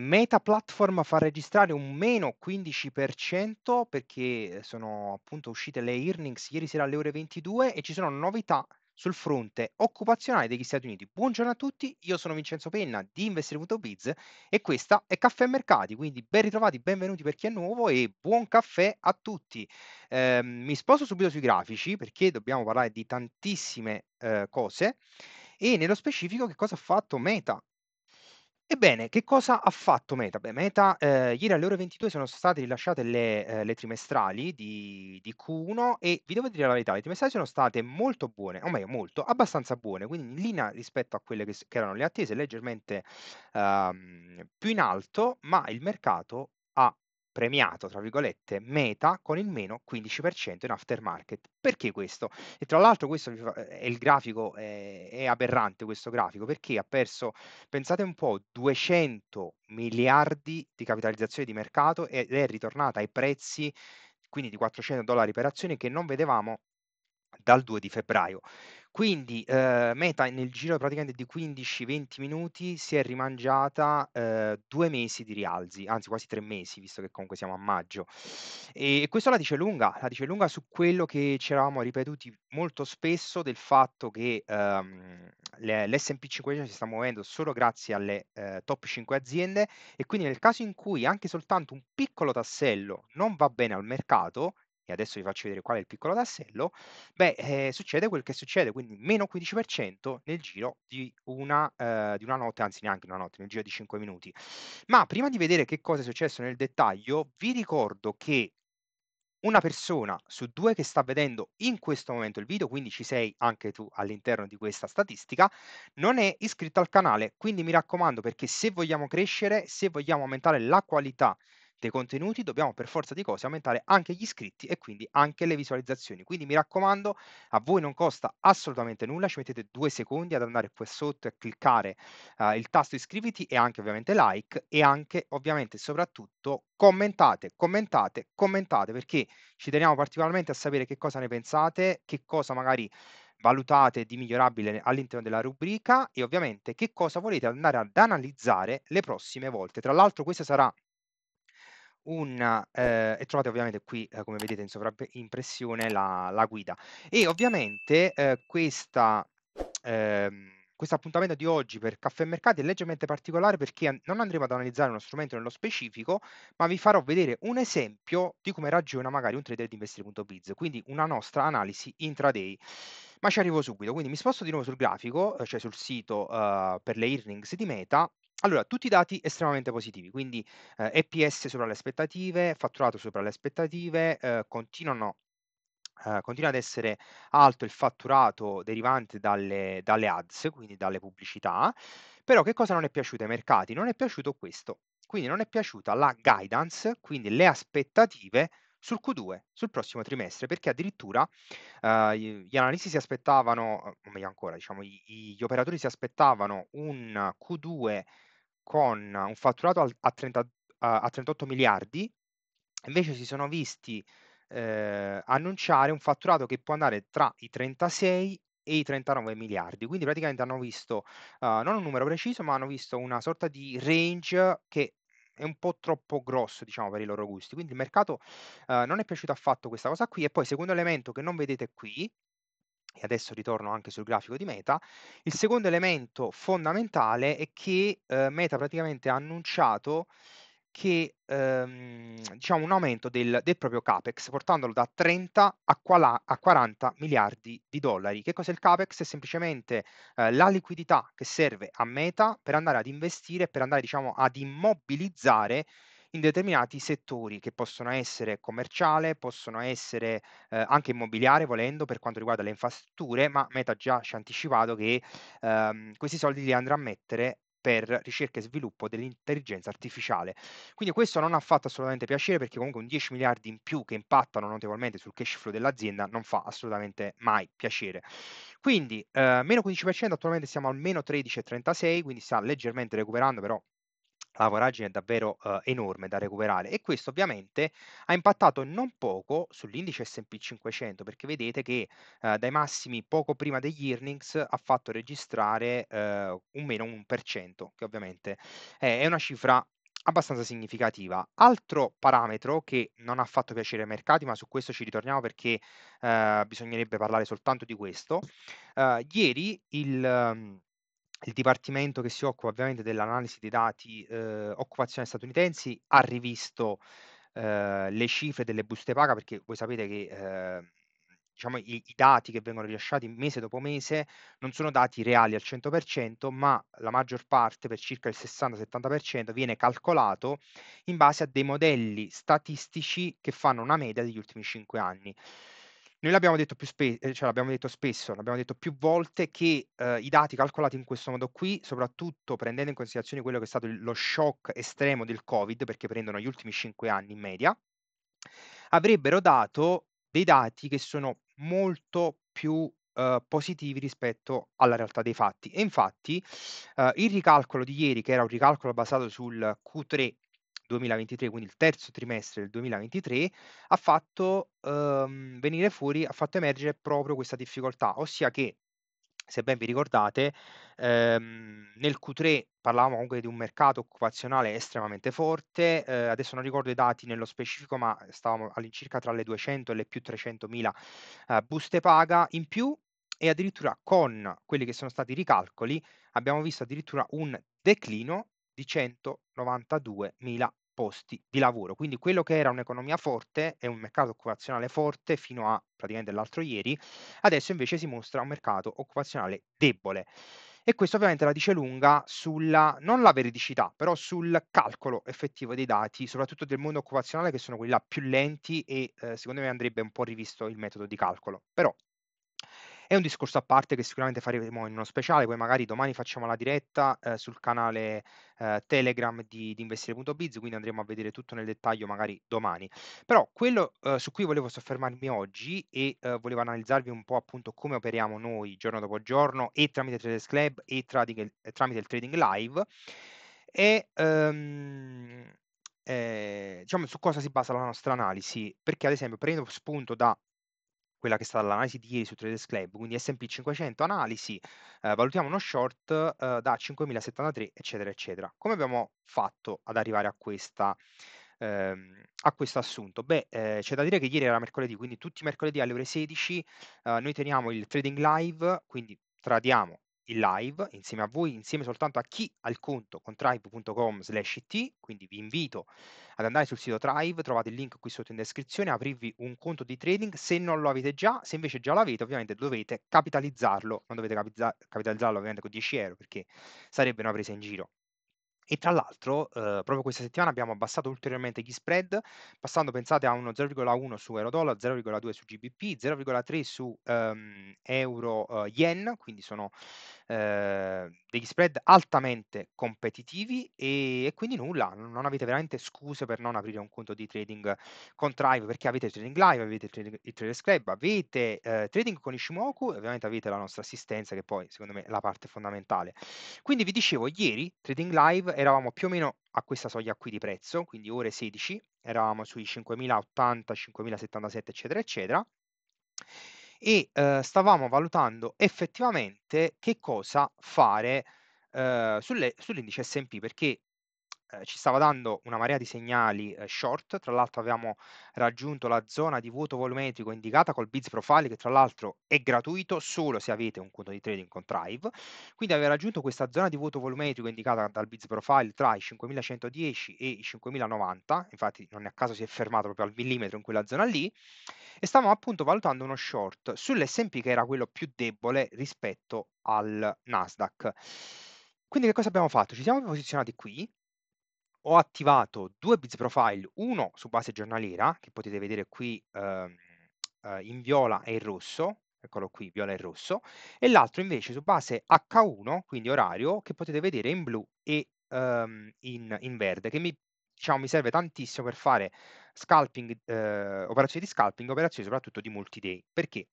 Meta Platform fa registrare un meno 15% perché eh, sono appunto uscite le earnings ieri sera alle ore 22 e ci sono novità sul fronte occupazionale degli Stati Uniti. Buongiorno a tutti, io sono Vincenzo Penna di Investire.biz e questa è Caffè Mercati, quindi ben ritrovati, benvenuti per chi è nuovo e buon caffè a tutti. Eh, mi sposto subito sui grafici perché dobbiamo parlare di tantissime eh, cose e nello specifico che cosa ha fatto Meta Ebbene, che cosa ha fatto Meta? Beh, Meta, ehm, ieri alle ore 22 sono state rilasciate le ehm, le trimestrali di di Q1 e vi devo dire la verità, le trimestrali sono state molto buone, o meglio molto, abbastanza buone, quindi in linea rispetto a quelle che che erano le attese, leggermente, ehm, più in alto, ma il mercato premiato, tra virgolette, Meta con il meno 15% in aftermarket. Perché questo? E tra l'altro questo eh, è il grafico, eh, è, aberrante questo grafico, perché ha perso, pensate un po', 200 miliardi di capitalizzazione di mercato ed è ritornata ai prezzi quindi di 400 dollari per azione che non vedevamo dal 2 di febbraio. Quindi eh, Meta nel giro praticamente di 15-20 minuti si è rimangiata eh, due mesi di rialzi, anzi quasi tre mesi, visto che comunque siamo a maggio. E, e questo la dice lunga, la dice lunga su quello che ci eravamo ripetuti molto spesso del fatto che ehm, le, l'S&P 500 si sta muovendo solo grazie alle eh, top 5 aziende e quindi nel caso in cui anche soltanto un piccolo tassello non va bene al mercato, e adesso vi faccio vedere qual è il piccolo tassello, beh, eh, succede quel che succede, quindi meno 15% nel giro di una, eh, di una notte, anzi neanche una notte, nel giro di 5 minuti. Ma prima di vedere che cosa è successo nel dettaglio, vi ricordo che una persona su due che sta vedendo in questo momento il video, quindi ci sei anche tu all'interno di questa statistica, non è iscritta al canale. Quindi mi raccomando perché se vogliamo crescere, se vogliamo aumentare la qualità dei contenuti dobbiamo per forza di cose aumentare anche gli iscritti e quindi anche le visualizzazioni. Quindi mi raccomando, a voi non costa assolutamente nulla, ci mettete due secondi ad andare qui sotto e cliccare uh, il tasto iscriviti e anche ovviamente like e anche ovviamente soprattutto commentate, commentate, commentate perché ci teniamo particolarmente a sapere che cosa ne pensate, che cosa magari valutate di migliorabile all'interno della rubrica e ovviamente che cosa volete andare ad analizzare le prossime volte. Tra l'altro questa sarà una, eh, e trovate ovviamente qui, eh, come vedete in sovraimpressione, la, la guida. E ovviamente eh, questa, ehm, questo appuntamento di oggi per Caffè Mercati è leggermente particolare perché non andremo ad analizzare uno strumento nello specifico, ma vi farò vedere un esempio di come ragiona magari un trader di investire.biz, quindi una nostra analisi intraday ma ci arrivo subito. Quindi mi sposto di nuovo sul grafico, eh, cioè sul sito uh, per le earnings di Meta allora, tutti i dati estremamente positivi, quindi eh, EPS sopra le aspettative, fatturato sopra le aspettative, eh, continuano Uh, continua ad essere alto il fatturato derivante dalle, dalle, ads, quindi dalle pubblicità, però che cosa non è piaciuto ai mercati? Non è piaciuto questo, quindi non è piaciuta la guidance, quindi le aspettative sul Q2, sul prossimo trimestre, perché addirittura uh, gli analisti si aspettavano, o meglio ancora, diciamo, gli, gli operatori si aspettavano un Q2 con un fatturato a, 30, a 38 miliardi, invece si sono visti eh, annunciare un fatturato che può andare tra i 36 e i 39 miliardi. Quindi praticamente hanno visto uh, non un numero preciso, ma hanno visto una sorta di range che è un po' troppo grosso, diciamo, per i loro gusti. Quindi il mercato uh, non è piaciuto affatto questa cosa qui. E poi, secondo elemento che non vedete qui, e adesso ritorno anche sul grafico di Meta, il secondo elemento fondamentale è che eh, Meta praticamente ha annunciato che ehm, diciamo un aumento del, del, proprio capex portandolo da 30 a, quala, a, 40 miliardi di dollari. Che cos'è il capex? È semplicemente eh, la liquidità che serve a Meta per andare ad investire, per andare diciamo ad immobilizzare in determinati settori che possono essere commerciale, possono essere eh, anche immobiliare volendo per quanto riguarda le infrastrutture, ma Meta già ci ha anticipato che ehm, questi soldi li andrà a mettere per ricerca e sviluppo dell'intelligenza artificiale. Quindi questo non ha fatto assolutamente piacere perché comunque un 10 miliardi in più che impattano notevolmente sul cash flow dell'azienda non fa assolutamente mai piacere. Quindi eh, meno 15%, attualmente siamo al meno 13,36, quindi sta leggermente recuperando, però la voragine è davvero eh, enorme da recuperare e questo ovviamente ha impattato non poco sull'indice S&P 500 perché vedete che eh, dai massimi poco prima degli earnings ha fatto registrare eh, un meno 1% che ovviamente è una cifra abbastanza significativa. Altro parametro che non ha fatto piacere ai mercati, ma su questo ci ritorniamo perché bisognerebbe parlare soltanto di questo. ieri il il dipartimento che si occupa ovviamente dell'analisi dei dati eh, occupazionali statunitensi ha rivisto eh, le cifre delle buste paga perché voi sapete che eh, diciamo, i, i, dati che vengono rilasciati mese dopo mese non sono dati reali al 100%, ma la maggior parte, per circa il 60-70%, viene calcolato in base a dei modelli statistici che fanno una media degli ultimi 5 anni. Noi l'abbiamo detto, più spe- eh, cioè l'abbiamo detto spesso, l'abbiamo detto più volte che eh, i dati calcolati in questo modo qui, soprattutto prendendo in considerazione quello che è stato lo shock estremo del Covid, perché prendono gli ultimi 5 anni in media, avrebbero dato dei dati che sono molto più eh, positivi rispetto alla realtà dei fatti. E infatti eh, il ricalcolo di ieri, che era un ricalcolo basato sul Q3 2023, quindi il terzo trimestre del 2023, ha fatto ehm, venire fuori, ha fatto emergere proprio questa difficoltà, ossia che se ben vi ricordate, ehm, nel Q3 parlavamo comunque di un mercato occupazionale estremamente forte, eh, adesso non ricordo i dati nello specifico, ma stavamo all'incirca tra le 200 e le più 300 eh, buste paga in più e addirittura con quelli che sono stati i ricalcoli abbiamo visto addirittura un declino di 192.000 posti di lavoro. Quindi quello che era un'economia forte e un mercato occupazionale forte fino a praticamente l'altro ieri, adesso invece si mostra un mercato occupazionale debole. E questo ovviamente la dice lunga sulla, non la veridicità, però sul calcolo effettivo dei dati, soprattutto del mondo occupazionale, che sono quelli là più lenti e eh, secondo me andrebbe un po' rivisto il metodo di calcolo. Però è un discorso a parte che sicuramente faremo in uno speciale, poi magari domani facciamo la diretta eh, sul canale eh, Telegram di, di investire.biz, quindi andremo a vedere tutto nel dettaglio magari domani. Però quello eh, su cui volevo soffermarmi oggi e eh, volevo analizzarvi un po' appunto come operiamo noi giorno dopo giorno e tramite Traders Club e, trading, eh, tramite il Trading Live è... Ehm, eh, diciamo su cosa si basa la nostra analisi, perché ad esempio prendo spunto da quella che è stata l'analisi di ieri su Traders Club, quindi S&P 500 analisi, eh, valutiamo uno short eh, da 5.073 eccetera eccetera. Come abbiamo fatto ad arrivare a questa ehm, a questo assunto? Beh, eh, c'è da dire che ieri era mercoledì, quindi tutti i mercoledì alle ore 16 eh, noi teniamo il trading live, quindi tradiamo in live insieme a voi, insieme soltanto a chi ha il conto con tribe.com slash it, quindi vi invito ad andare sul sito Tribe, trovate il link qui sotto in descrizione, aprirvi un conto di trading se non lo avete già, se invece già l'avete ovviamente dovete capitalizzarlo, non dovete capitalizzarlo ovviamente con 10 euro perché sarebbe una presa in giro e tra l'altro, eh, proprio questa settimana abbiamo abbassato ulteriormente gli spread, passando, pensate, a uno 0,1 su uhm, euro dollaro, 0,2 su GBP, 0,3 su ehm, euro eh, yen, quindi sono eh, degli spread altamente competitivi e, e, quindi nulla, non avete veramente scuse per non aprire un conto di trading con Drive, perché avete Trading Live, avete trading, il Traders Club, avete Trading con Ishimoku e ovviamente avete la nostra assistenza che poi, secondo me, è la parte fondamentale. Quindi vi dicevo, ieri Trading Live eravamo più o meno a questa soglia qui di prezzo, quindi ore 16, eravamo sui 5080, 5077, eccetera, eccetera, e eh, stavamo valutando effettivamente che cosa fare eh, sull'indice S&P, perché Ehm, ci stava dando una marea di segnali eh, short, tra l'altro avevamo raggiunto la zona di vuoto volumetrico indicata col Biz Profile che tra l'altro è gratuito solo se avete un conto di trading con Thrive, quindi aveva raggiunto questa zona di vuoto volumetrico indicata dal Biz Profile tra i 5110 e i 5090, infatti non è a caso si è fermato proprio al millimetro in quella zona lì, e stavamo appunto valutando uno short sull'S&P che era quello più debole rispetto al Nasdaq. Quindi che cosa abbiamo fatto? Ci siamo posizionati qui, ho attivato due Biz Profile, uno su base giornaliera, che potete vedere qui ehm, eh, in viola e in rosso, eccolo qui, viola e rosso, e l'altro invece su base H1, quindi orario, che potete vedere in blu e ehm, in, in, verde, che mi, diciamo, mi, serve tantissimo per fare scalping, eh, operazioni di scalping, operazioni soprattutto di multi-day. Perché?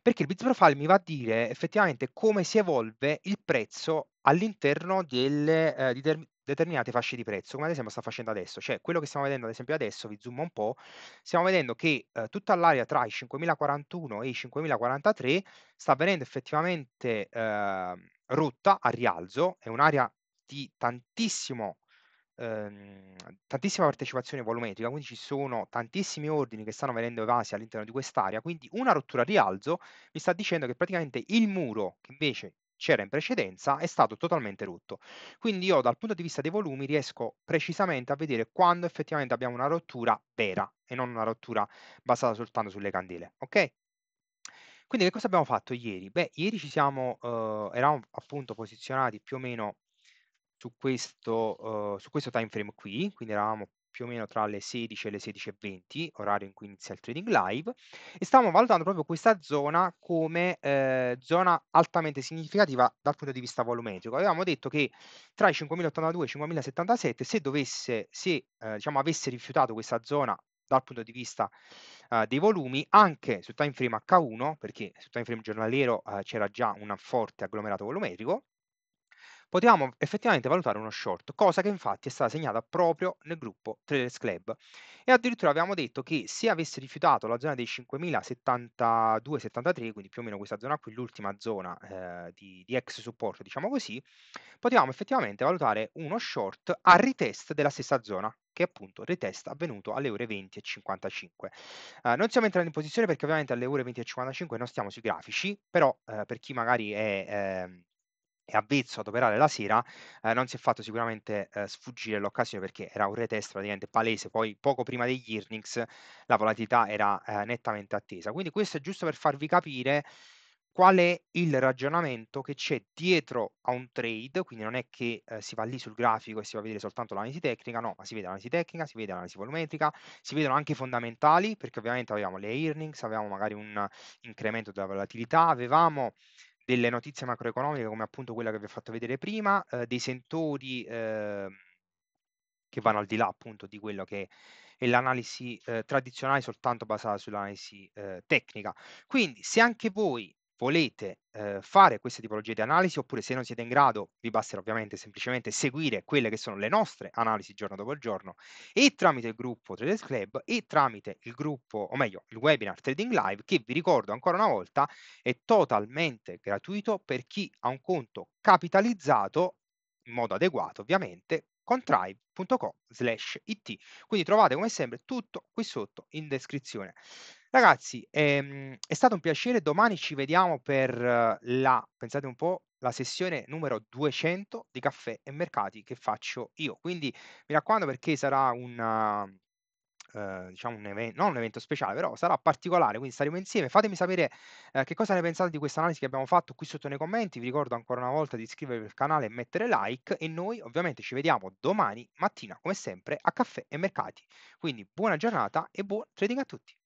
Perché il Biz Profile mi va a dire effettivamente come si evolve il prezzo all'interno delle, eh, di, determinate fasce di prezzo, come ad esempio sta facendo adesso. Cioè, quello che stiamo vedendo ad esempio adesso, vi zoom un po', stiamo vedendo che eh, tutta l'area tra i 5041 e i 5043 sta venendo effettivamente eh, rotta a rialzo, è un'area di tantissimo ehm, tantissima partecipazione volumetrica, quindi ci sono tantissimi ordini che stanno venendo evasi all'interno di quest'area, quindi una rottura a rialzo mi sta dicendo che praticamente il muro, che invece c'era in precedenza è stato totalmente rotto. Quindi io dal punto di vista dei volumi riesco precisamente a vedere quando effettivamente abbiamo una rottura vera e non una rottura basata soltanto sulle candele, ok? Quindi che cosa abbiamo fatto ieri? Beh, ieri ci siamo, eh, eravamo appunto posizionati più o meno su questo, eh, su questo time frame qui, quindi eravamo più o meno tra le 16 e le 16.20, orario in cui inizia il trading live, e stavamo valutando proprio questa zona come eh, zona altamente significativa dal punto di vista volumetrico. Avevamo detto che tra i 5.082 e i 5.077, se, dovesse, se eh, diciamo, avesse rifiutato questa zona dal punto di vista uh, dei volumi anche su time frame H1 perché su time frame giornaliero uh, c'era già un forte agglomerato volumetrico potevamo effettivamente valutare uno short, cosa che infatti è stata segnata proprio nel gruppo Traders Club. E addirittura abbiamo detto che se avesse rifiutato la zona dei 5072-73, quindi più o meno questa zona qui, l'ultima zona eh, di, di ex supporto, diciamo così, potevamo effettivamente valutare uno short a ritest della stessa zona, che appunto retest avvenuto alle ore 20 e 55. Eh, non siamo entrati in posizione perché ovviamente alle ore 20 e 55 non stiamo sui grafici, però eh, per chi magari è, eh, e avvezzo ad operare la sera eh, non si è fatto sicuramente eh, sfuggire l'occasione perché era un retest praticamente palese, poi poco prima degli earnings la volatilità era eh, nettamente attesa. Quindi questo è giusto per farvi capire qual è il ragionamento che c'è dietro a un trade, quindi non è che eh, si va lì sul grafico e si va a vedere soltanto l'analisi tecnica, no, ma si vede l'analisi tecnica, si vede l'analisi volumetrica, si vedono anche i fondamentali, perché ovviamente avevamo le earnings, avevamo magari un incremento della volatilità, avevamo delle notizie macroeconomiche come appunto quella che vi ho fatto vedere prima, eh, dei sentori eh, che vanno al di là appunto di quello che è l'analisi eh, tradizionale soltanto basata sull'analisi eh, tecnica. Quindi se anche voi volete eh, fare queste tipologie di analisi oppure se non siete in grado vi basterà ovviamente semplicemente seguire quelle che sono le nostre analisi giorno dopo giorno e tramite il gruppo Traders Club e tramite il gruppo o meglio il webinar Trading Live che vi ricordo ancora una volta è totalmente gratuito per chi ha un conto capitalizzato in modo adeguato ovviamente slash it quindi trovate come sempre tutto qui sotto in descrizione Ragazzi, ehm, è stato un piacere. Domani ci vediamo per eh, la, pensate un po', la sessione numero 200 di caffè e mercati che faccio io. Quindi mi raccomando perché sarà una, eh, diciamo un evento, non un evento speciale, però sarà particolare, quindi staremo insieme. Fatemi sapere eh, che cosa ne pensate di questa analisi che abbiamo fatto qui sotto nei commenti. Vi ricordo ancora una volta di iscrivervi al canale e mettere like e noi ovviamente ci vediamo domani mattina come sempre a Caffè e Mercati. Quindi buona giornata e buon trading a tutti.